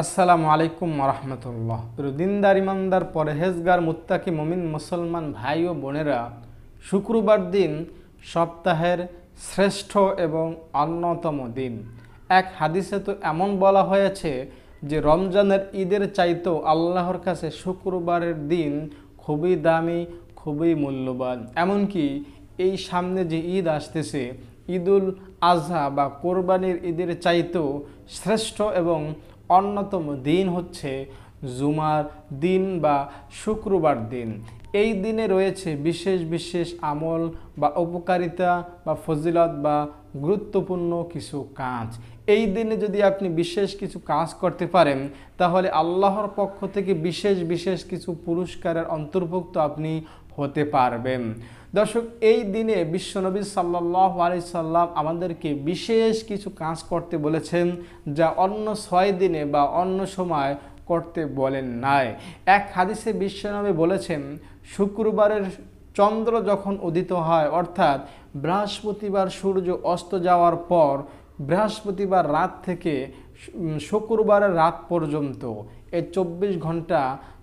আসসালামু আলাইকুম রহমতুল্লাহ দিনদার ইমানদার পরহেজগার মুত্তাকি মমিন মুসলমান ভাই ও বোনেরা শুক্রবার দিন সপ্তাহের শ্রেষ্ঠ এবং অন্যতম দিন এক হাদিসে তো এমন বলা হয়েছে যে রমজানের ঈদের চাইতেও আল্লাহর কাছে শুক্রবারের দিন খুবই দামি খুবই মূল্যবান এমনকি এই সামনে যে ঈদ আসতেছে ঈদুল আজহা বা কোরবানির ঈদের চাইতেও শ্রেষ্ঠ এবং অন্যতম দিন হচ্ছে জুমার দিন বা শুক্রবার দিন এই দিনে রয়েছে বিশেষ বিশেষ আমল বা উপকারিতা বা ফজিলত বা গুরুত্বপূর্ণ কিছু কাজ এই দিনে যদি আপনি বিশেষ কিছু কাজ করতে পারেন তাহলে আল্লাহর পক্ষ থেকে বিশেষ বিশেষ কিছু পুরস্কারের অন্তর্ভুক্ত আপনি হতে পারবেন দর্শক এই দিনে বিশ্বনবী সাল্লাহ আলি সাল্লাম আমাদেরকে বিশেষ কিছু কাজ করতে বলেছেন যা অন্য ছয় দিনে বা অন্য সময় করতে বলেন নাই এক হাদিসে বিশ্বনবী বলেছেন শুক্রবারের চন্দ্র যখন উদিত হয় অর্থাৎ বৃহস্পতিবার সূর্য অস্ত যাওয়ার পর বৃহস্পতিবার রাত থেকে শুক্রবারের রাত পর্যন্ত এই চব্বিশ ঘন্টা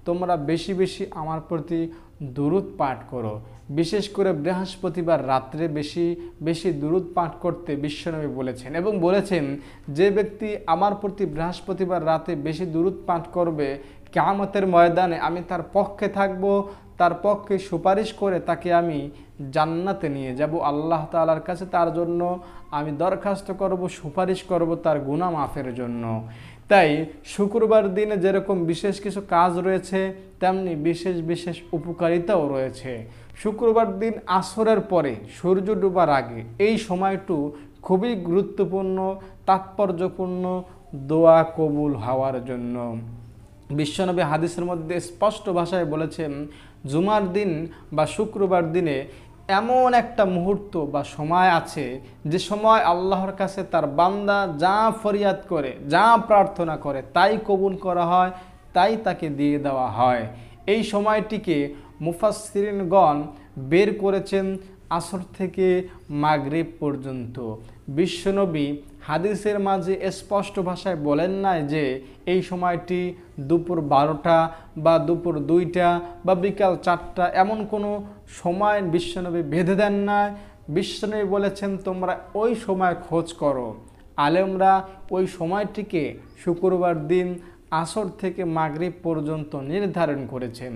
তোমরা বেশি বেশি আমার প্রতি দুরুদ পাঠ করো বিশেষ করে বৃহস্পতিবার রাত্রে বেশি বেশি দুরুদ পাঠ করতে বিশ্বনবী বলেছেন এবং বলেছেন যে ব্যক্তি আমার প্রতি বৃহস্পতিবার রাতে বেশি দুরুদ পাঠ করবে কেয়ামতের ময়দানে আমি তার পক্ষে থাকব তার পক্ষে সুপারিশ করে তাকে আমি জান্নাতে নিয়ে যাব আল্লাহ তালার কাছে তার জন্য আমি দরখাস্ত করব সুপারিশ করব তার গুণা মাফের জন্য তাই শুক্রবার দিনে যেরকম বিশেষ কিছু কাজ রয়েছে তেমনি বিশেষ বিশেষ উপকারিতাও রয়েছে শুক্রবার দিন আসরের পরে সূর্য ডুবার আগে এই সময়টু খুবই গুরুত্বপূর্ণ তাৎপর্যপূর্ণ দোয়া কবুল হওয়ার জন্য বিশ্বনবী হাদিসের মধ্যে স্পষ্ট ভাষায় বলেছেন জুমার দিন বা শুক্রবার দিনে এমন একটা মুহূর্ত বা সময় আছে যে সময় আল্লাহর কাছে তার বান্দা যা ফরিয়াদ করে যা প্রার্থনা করে তাই কবুল করা হয় তাই তাকে দিয়ে দেওয়া হয় এই সময়টিকে মুফাসিরিনগণ বের করেছেন আসর থেকে মাগরিব পর্যন্ত বিশ্বনবী হাদিসের মাঝে স্পষ্ট ভাষায় বলেন নাই যে এই সময়টি দুপুর বারোটা বা দুপুর দুইটা বা বিকাল চারটা এমন কোনো সময় বিশ্বনবী বেঁধে দেন না বিশ্বনবী বলেছেন তোমরা ওই সময় খোঁজ করো আলেমরা ওই সময়টিকে শুক্রবার দিন আসর থেকে মাগরীব পর্যন্ত নির্ধারণ করেছেন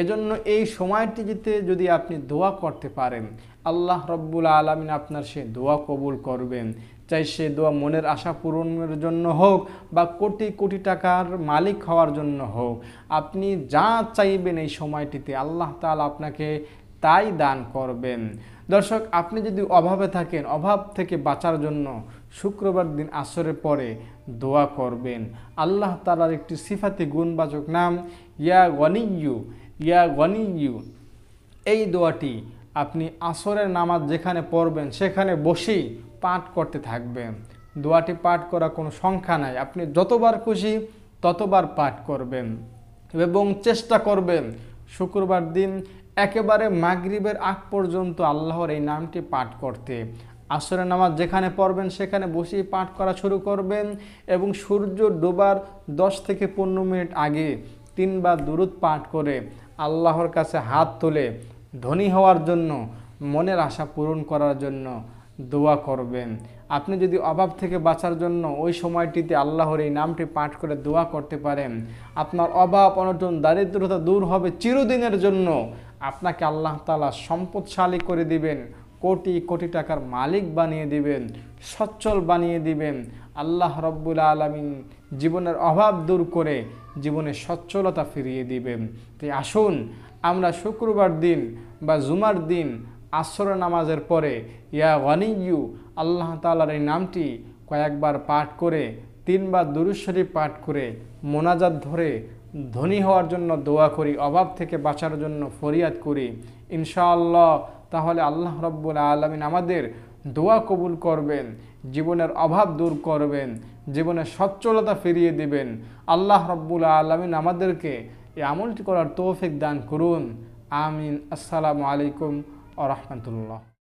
এজন্য এই সময়টিতে যদি আপনি দোয়া করতে পারেন আল্লাহ রব্বুল আলমিন আপনার সে দোয়া কবুল করবেন চাই সে দোয়া মনের আশা পূরণের জন্য হোক বা কোটি কোটি টাকার মালিক হওয়ার জন্য হোক আপনি যা চাইবেন এই সময়টিতে আল্লাহ তাল আপনাকে তাই দান করবেন দর্শক আপনি যদি অভাবে থাকেন অভাব থেকে বাঁচার জন্য শুক্রবার দিন আসরের পরে দোয়া করবেন আল্লাহ তালার একটি সিফাতি গুণবাচক নাম ইয়া গনিয়ু ইয়া গনি ইউ এই দোয়াটি আপনি আসরের নামাজ যেখানে পড়বেন সেখানে বসেই পাঠ করতে থাকবেন দোয়াটি পাঠ করা কোনো সংখ্যা নাই আপনি যতবার খুশি ততবার পাঠ করবেন এবং চেষ্টা করবেন শুক্রবার দিন একেবারে মাগরিবের আগ পর্যন্ত আল্লাহর এই নামটি পাঠ করতে আসরের নামাজ যেখানে পড়বেন সেখানে বসেই পাঠ করা শুরু করবেন এবং সূর্য ডোবার দশ থেকে পনেরো মিনিট আগে তিনবার দূরত পাঠ করে আল্লাহর কাছে হাত তুলে ধনী হওয়ার জন্য মনের আশা পূরণ করার জন্য দোয়া করবেন আপনি যদি অভাব থেকে বাঁচার জন্য ওই সময়টিতে আল্লাহর এই নামটি পাঠ করে দোয়া করতে পারেন আপনার অভাব অনটন দারিদ্রতা দূর হবে চিরদিনের জন্য আপনাকে আল্লাহ তালা সম্পদশালী করে দিবেন কোটি কোটি টাকার মালিক বানিয়ে দিবেন সচ্ছল বানিয়ে দিবেন আল্লাহ রব্বুল আলমিন জীবনের অভাব দূর করে জীবনের সচ্ছলতা ফিরিয়ে দিবেন তাই আসুন আমরা শুক্রবার দিন বা জুমার দিন আশ্র নামাজের পরে ইয়া ওয়ানিউ আল্লাহ তালার এই নামটি কয়েকবার পাঠ করে তিনবার দুরুশ্বরী পাঠ করে মোনাজাত ধরে ধনী হওয়ার জন্য দোয়া করি অভাব থেকে বাঁচার জন্য ফরিয়াদ করি ইনশাআল্লাহ তাহলে আল্লাহ রব্বুল আলমিন আমাদের দোয়া কবুল করবেন জীবনের অভাব দূর করবেন জীবনের সচ্ছলতা ফিরিয়ে দিবেন আল্লাহ রব্বুল আলমিন আমাদেরকে এই আমলটি করার তৌফিক দান করুন আমিন আসসালামু আলাইকুম আ রহমতুল্লাহ